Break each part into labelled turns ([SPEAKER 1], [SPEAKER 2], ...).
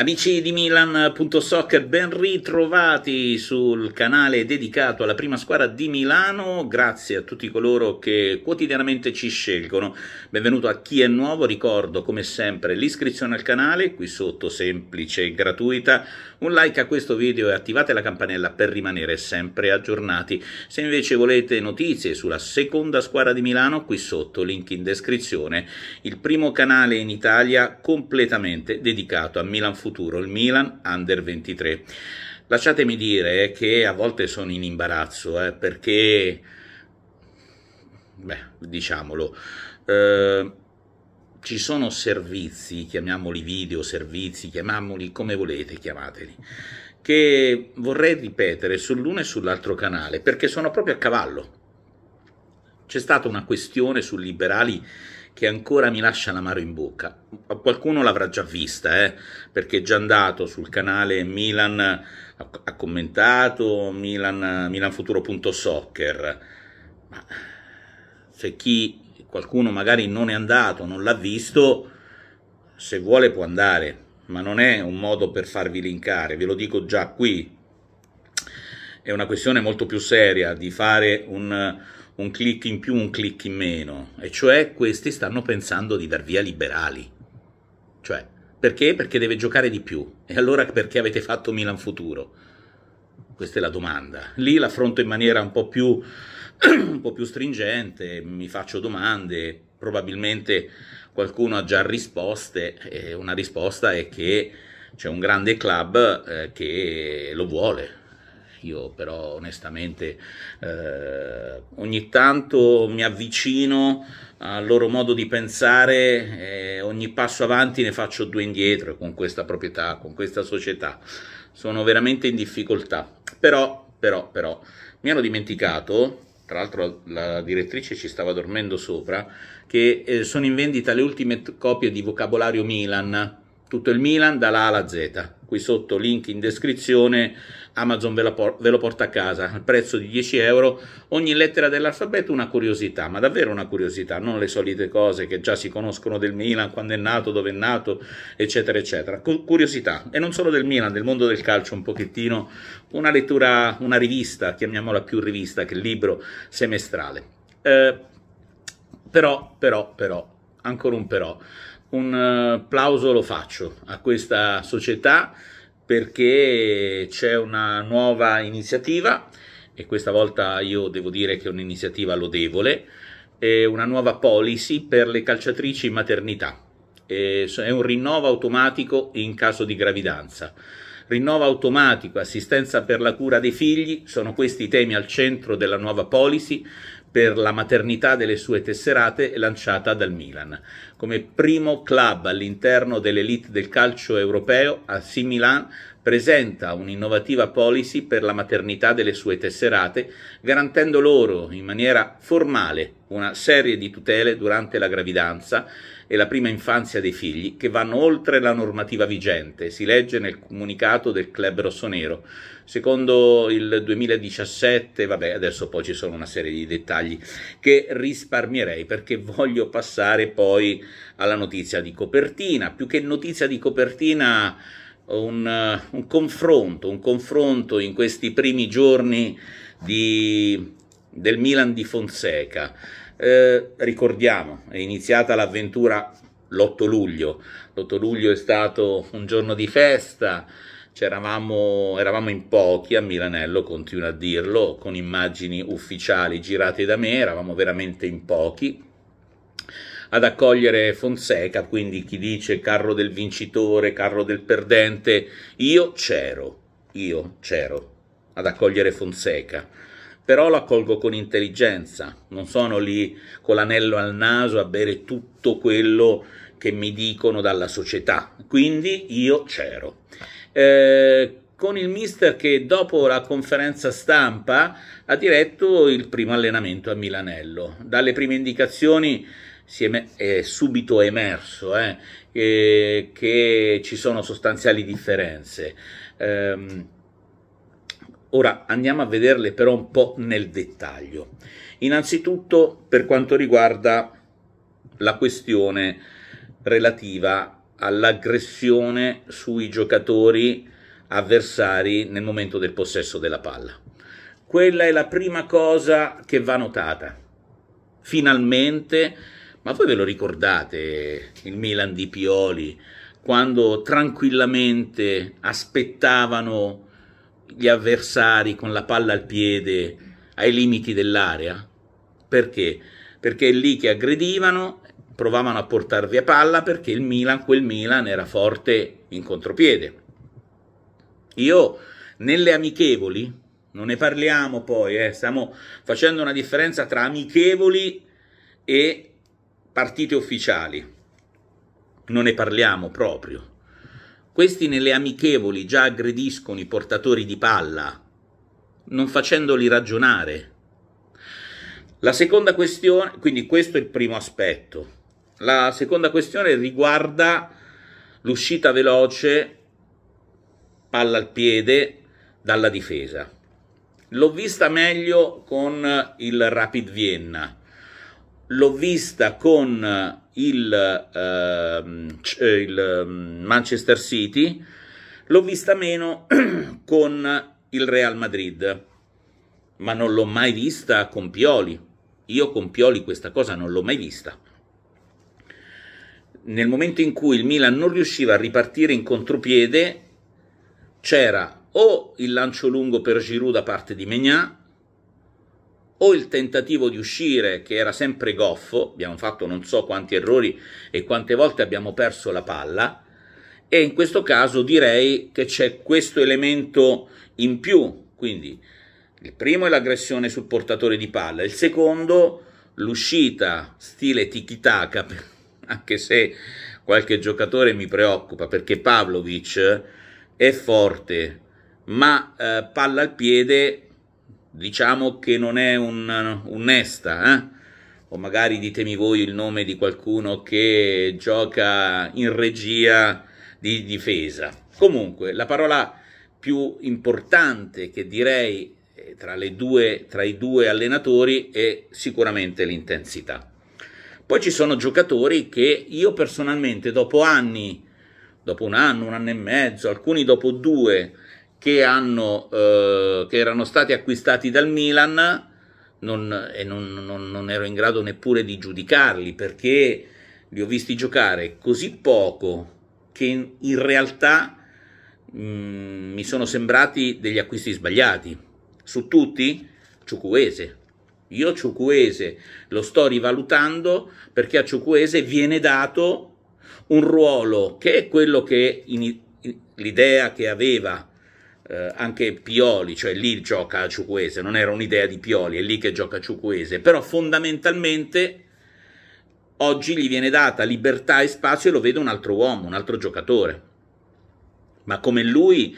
[SPEAKER 1] Amici di Milan.soc, ben ritrovati sul canale dedicato alla prima squadra di Milano, grazie a tutti coloro che quotidianamente ci scelgono. Benvenuto a chi è nuovo, ricordo come sempre l'iscrizione al canale, qui sotto semplice e gratuita, un like a questo video e attivate la campanella per rimanere sempre aggiornati. Se invece volete notizie sulla seconda squadra di Milano, qui sotto link in descrizione, il primo canale in Italia completamente dedicato a Milan Football futuro, il Milan Under 23. Lasciatemi dire che a volte sono in imbarazzo, eh, perché, beh, diciamolo, eh, ci sono servizi, chiamiamoli video, servizi, chiamiamoli come volete, chiamateli, che vorrei ripetere sull'uno e sull'altro canale, perché sono proprio a cavallo. C'è stata una questione su liberali che ancora mi lascia l'amaro in bocca. Qualcuno l'avrà già vista, eh, perché è già andato sul canale Milan, ha commentato Milan, milanfuturo.soccer, ma se chi, qualcuno magari non è andato, non l'ha visto, se vuole può andare, ma non è un modo per farvi linkare, ve lo dico già qui, è una questione molto più seria di fare un un click in più, un click in meno, e cioè questi stanno pensando di dar via liberali. Cioè, perché? Perché deve giocare di più. E allora perché avete fatto Milan Futuro? Questa è la domanda. Lì l'affronto in maniera un po' più, un po più stringente, mi faccio domande, probabilmente qualcuno ha già risposte, e una risposta è che c'è un grande club eh, che lo vuole, io però onestamente eh, ogni tanto mi avvicino al loro modo di pensare e ogni passo avanti ne faccio due indietro con questa proprietà, con questa società. Sono veramente in difficoltà. Però, però, però, mi hanno dimenticato tra l'altro la direttrice ci stava dormendo sopra, che eh, sono in vendita le ultime copie di Vocabolario Milan, tutto il Milan dalla alla Z. Qui sotto link in descrizione, Amazon ve, por- ve lo porta a casa al prezzo di 10 euro. Ogni lettera dell'alfabeto una curiosità, ma davvero una curiosità, non le solite cose che già si conoscono del Milan, quando è nato, dove è nato, eccetera, eccetera. Cu- curiosità, e non solo del Milan, del mondo del calcio un pochettino, una lettura, una rivista, chiamiamola più rivista che libro semestrale. Eh, però, però, però, ancora un però un applauso eh, lo faccio a questa società perché c'è una nuova iniziativa e questa volta io devo dire che è un'iniziativa lodevole, è una nuova policy per le calciatrici in maternità, è un rinnovo automatico in caso di gravidanza. Rinnovo automatico, assistenza per la cura dei figli, sono questi i temi al centro della nuova policy per la maternità delle sue tesserate lanciata dal Milan come primo club all'interno dell'elite del calcio europeo, AC Milan presenta un'innovativa policy per la maternità delle sue tesserate, garantendo loro in maniera formale una serie di tutele durante la gravidanza e la prima infanzia dei figli che vanno oltre la normativa vigente, si legge nel comunicato del club rossonero. Secondo il 2017, vabbè, adesso poi ci sono una serie di dettagli che risparmierei perché voglio passare poi alla notizia di copertina, più che notizia di copertina un, eh, un confronto, un confronto in questi primi giorni di, del Milan di Fonseca. Eh, ricordiamo, è iniziata l'avventura l'8 luglio, l'8 luglio è stato un giorno di festa, Eravamo, eravamo in pochi a Milanello, continuo a dirlo, con immagini ufficiali girate da me, eravamo veramente in pochi, ad accogliere Fonseca, quindi chi dice carro del vincitore, carro del perdente, io c'ero, io c'ero ad accogliere Fonseca. Però lo accolgo con intelligenza, non sono lì con l'anello al naso a bere tutto quello che mi dicono dalla società. Quindi io c'ero. Eh, con il mister che dopo la conferenza stampa ha diretto il primo allenamento a Milanello. Dalle prime indicazioni si è, è subito emerso eh, che, che, ci sono sostanziali differenze. Um, ora andiamo a vederle però un po' nel dettaglio. Innanzitutto per quanto riguarda la questione relativa all'aggressione sui giocatori avversari nel momento del possesso della palla. Quella è la prima cosa che va notata. Finalmente ma voi ve lo ricordate il Milan di Pioli, quando tranquillamente aspettavano gli avversari con la palla al piede ai limiti dell'area? Perché? Perché è lì che aggredivano, provavano a portar via palla perché il Milan, quel Milan era forte in contropiede. Io nelle amichevoli, non ne parliamo poi, eh, stiamo facendo una differenza tra amichevoli e partite ufficiali, non ne parliamo proprio. Questi nelle amichevoli già aggrediscono i portatori di palla, non facendoli ragionare. La seconda questione, quindi questo è il primo aspetto. La seconda questione riguarda l'uscita veloce, palla al piede, dalla difesa. L'ho vista meglio con il Rapid Vienna l'ho vista con il, eh, il ehm, eh, ehm, Manchester City, l'ho vista meno con il Real Madrid, ma non l'ho mai vista con Pioli. Io con Pioli questa cosa non l'ho mai vista. Nel momento in cui il Milan non riusciva a ripartire in contropiede, c'era o il lancio lungo per Giroud da parte di Megnà, o il tentativo di uscire che era sempre goffo, abbiamo fatto non so quanti errori e quante volte abbiamo perso la palla, e in questo caso direi che c'è questo elemento in più, quindi il primo è l'aggressione sul portatore di palla, il secondo l'uscita stile tiki-taka, anche se qualche giocatore mi preoccupa perché Pavlovic è forte, ma eh, palla al piede diciamo che non è un, un Nesta, eh? o magari ditemi voi il nome di qualcuno che gioca in regia di difesa. Comunque, la parola più importante che direi eh, tra, due, tra i due allenatori è sicuramente l'intensità. Poi ci sono giocatori che io personalmente dopo anni, dopo un anno, un anno e mezzo, alcuni dopo due, che, hanno, eh, che erano stati acquistati dal Milan non, e non, non, non, ero in grado neppure di giudicarli perché li ho visti giocare così poco che in, in realtà mh, mm, mi sono sembrati degli acquisti sbagliati. Su tutti, Ciucuese. Io Ciucuese lo sto rivalutando perché a Ciucuese viene dato un ruolo che è quello che l'idea che aveva eh, anche Pioli, cioè lì gioca a Ciuquese, non era un'idea di Pioli, è lì che gioca a Ciuquese, però fondamentalmente oggi gli viene data libertà e spazio e lo vede un altro uomo, un altro giocatore. Ma come lui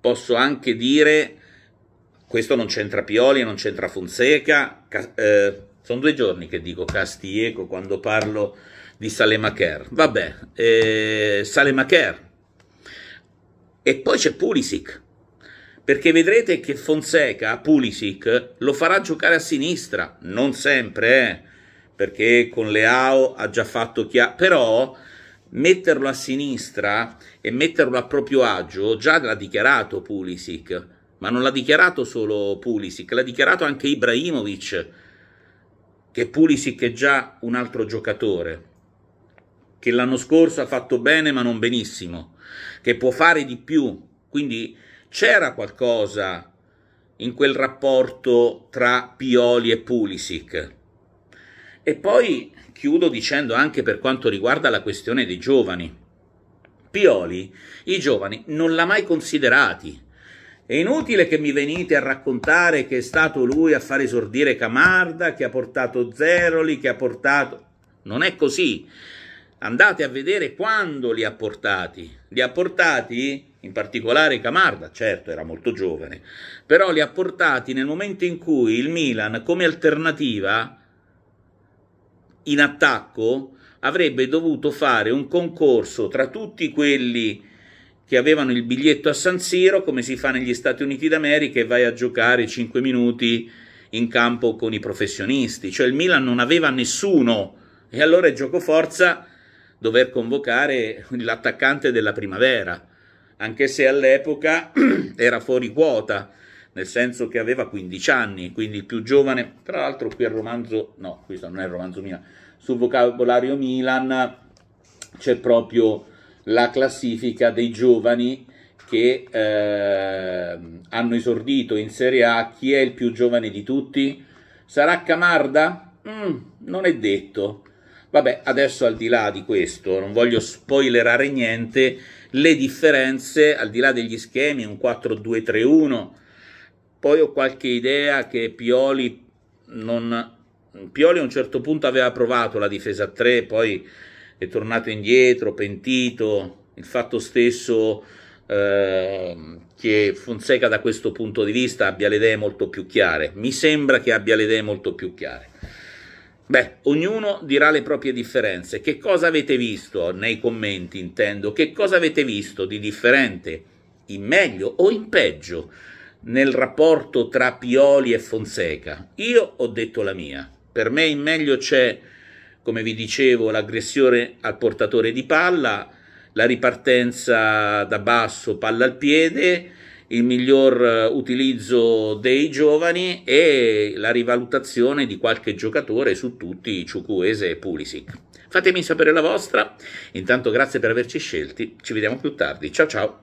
[SPEAKER 1] posso anche dire, questo non c'entra Pioli, non c'entra Fonseca, eh, sono due giorni che dico Castieco quando parlo di Salemaker. Vabbè, eh, Salemaker. E poi c'è Pulisic perché vedrete che Fonseca, Pulisic, lo farà giocare a sinistra, non sempre, eh, perché con Leao ha già fatto chiaro, però metterlo a sinistra e metterlo a proprio agio, già l'ha dichiarato Pulisic, ma non l'ha dichiarato solo Pulisic, l'ha dichiarato anche Ibrahimovic, che Pulisic è già un altro giocatore, che l'anno scorso ha fatto bene ma non benissimo, che può fare di più, quindi c'era qualcosa in quel rapporto tra Pioli e Pulisic. E poi chiudo dicendo anche per quanto riguarda la questione dei giovani. Pioli, i giovani, non l'ha mai considerati. È inutile che mi venite a raccontare che è stato lui a far esordire Camarda, che ha portato Zeroli, che ha portato... Non è così. Andate a vedere quando li ha portati. Li ha portati in particolare Camarda, certo era molto giovane, però li ha portati nel momento in cui il Milan come alternativa in attacco avrebbe dovuto fare un concorso tra tutti quelli che avevano il biglietto a San Siro, come si fa negli Stati Uniti d'America, e vai a giocare 5 minuti in campo con i professionisti. Cioè il Milan non aveva nessuno e allora è gioco forza dover convocare l'attaccante della primavera anche se all'epoca era fuori quota, nel senso che aveva 15 anni, quindi il più giovane, tra l'altro qui al romanzo, no, questo non è il romanzo Milan, sul vocabolario Milan c'è proprio la classifica dei giovani che eh, hanno esordito in Serie A, chi è il più giovane di tutti? Sarà Camarda? Mm, non è detto. Vabbè, adesso al di là di questo, non voglio spoilerare niente, le differenze al di là degli schemi, un 4-2-3-1, poi ho qualche idea che Pioli non... Pioli a un certo punto aveva provato la difesa a 3, poi è tornato indietro, pentito, il fatto stesso eh, che Fonseca da questo punto di vista abbia le idee molto più chiare, mi sembra che abbia le idee molto più chiare. Beh, ognuno dirà le proprie differenze. Che cosa avete visto nei commenti, intendo? Che cosa avete visto di differente, in meglio o in peggio, nel rapporto tra Pioli e Fonseca? Io ho detto la mia. Per me in meglio c'è, come vi dicevo, l'aggressione al portatore di palla, la ripartenza da basso, palla al piede, il miglior eh, utilizzo dei giovani e la rivalutazione di qualche giocatore su tutti Ciucuese e Pulisic. Fatemi sapere la vostra, intanto grazie per averci scelti, ci vediamo più tardi, ciao ciao!